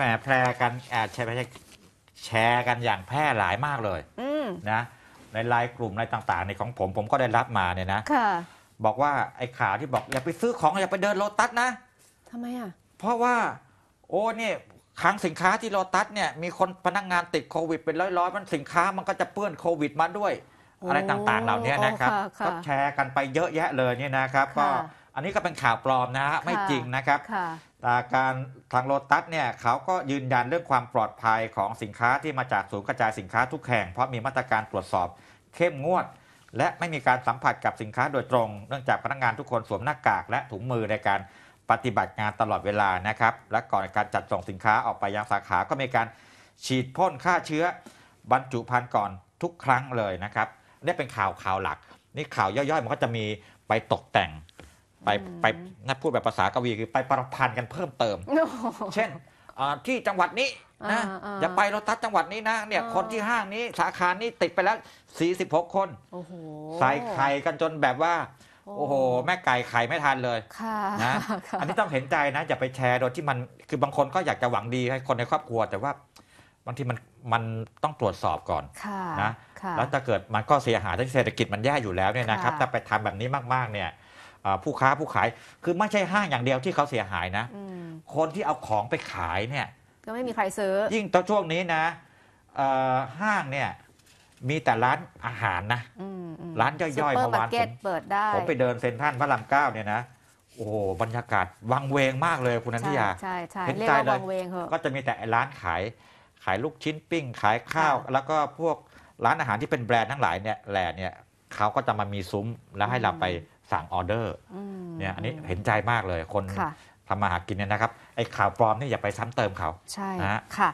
แฝแพร่กันแอบแชร์แชร์กันอย่างแพร่หลายมากเลยนะ ในไลน์กลุ่มในต่างๆ ในของผมผมก็ได้รับมาเนี่ยนะค่ะบอกว่าไอ้ข่าวที่บอก อย่าไปซื้อของอย่าไปเดินโลตัสนะทำไมอ่ะเพราะว่า โอ้เนี่ยคลังสินค้าที่โลตัสเนี่ยมีคนพนักงานติดโควิดเป็นร้อยๆ มันสินค้ามันก็จะเปื้อนโควิดมาด้วยออะไรต่างๆเหล่านี้นะครับก็แชร์กันไปเยอะแยะเลยเนี่ยนะครับก็อันนี้ก็เป็นข่าวปลอมนะฮะไม่จริงนะครับการทางโลตัสเนี่ยเขาก็ยืนยันเรื่องความปลอดภัยของสินค้าที่มาจากศูนย์กระจายสินค้าทุกแห่ง เพราะมีมาตรการตรวจสอบเข้มงวด และไม่มีการสัมผัสกับสินค้าโดยตรงเนื่องจากพนักงานทุกคนสวมหน้ากากและถุงมือในการปฏิบัติงานตลอดเวลานะครับและก่อนการจัดส่งสินค้าออกไปยังสาขาก็มีการฉีดพ่นฆ่าเชื้อ บรรจุภัณฑ์ก่อนทุกครั้งเลยนะครับนี่เป็นข่าวข่าวหลัก นี่ข่าวย่อยๆมันก็จะมีไปตกแต่งไปไปนักพูดแบบภาษากวีคือไปประพันธ์กันเพิ่มเติม เช่น ที่จังหวัดนี้นะอย่าไปรถทัศจังหวัดนี้นะเนี่ยคนที่ห้างนี้สาขานี้ติดไปแล้ว46คนใส่ไข่กันจนแบบว่า โอ้โห แม่ไก่ไข่ ไม่ทันเลยนะอันนี้ต้องเห็นใจนะอย่าไปแชร์โดยที่มันคือบางคนก็อยากจะหวังดีให้คนในครอบครัว แต่ว่า บางทีมันมันต้องตรวจสอบก่อนนะแล้วถ้าเกิดมันก็เสียหายทั้งเศรษฐกิจมันแย่อยู่แล้วเนี่ยนะครับถ้าไปทำแบบนี้มากๆเนี่ยผู้ค้าผู้ขายคือไม่ใช่ห้างอย่างเดียวที่เขาเสียหายนะคนที่เอาของไปขายเนี่ยก็ไม่มีใครซื้อ ยิ่งตอนช่วงนี้นะห้างเนี่ยมีแต่ร้านอาหารนะร้านย่อยๆเมื่อวานผมผมไปเดินเซ็นทรัลพระรามเก้าเนี่ยนะโอ้โหบรรยากาศวังเวงมากเลยคุณนันทิยาใช่ใช่เห็นใจเลยก็จะมีแต่ร้านขาย ขายลูกชิ้นปิ้งขายข้าว แล้วก็พวกร้านอาหารที่เป็นแบรนด์ทั้งหลายเนี่ยแหล่เนี่ยเขาก็จะมามีซุ้มแล้วให้เราไปสั่งออเดอร์เนี่ยอันนี้เห็นใจมากเลยคนทำมาหากินเนี่ยนะครับ ไอ้ข่าวปลอมนี่อย่าไปซ้ำเติมเขา ใช่นะฮะค่ะ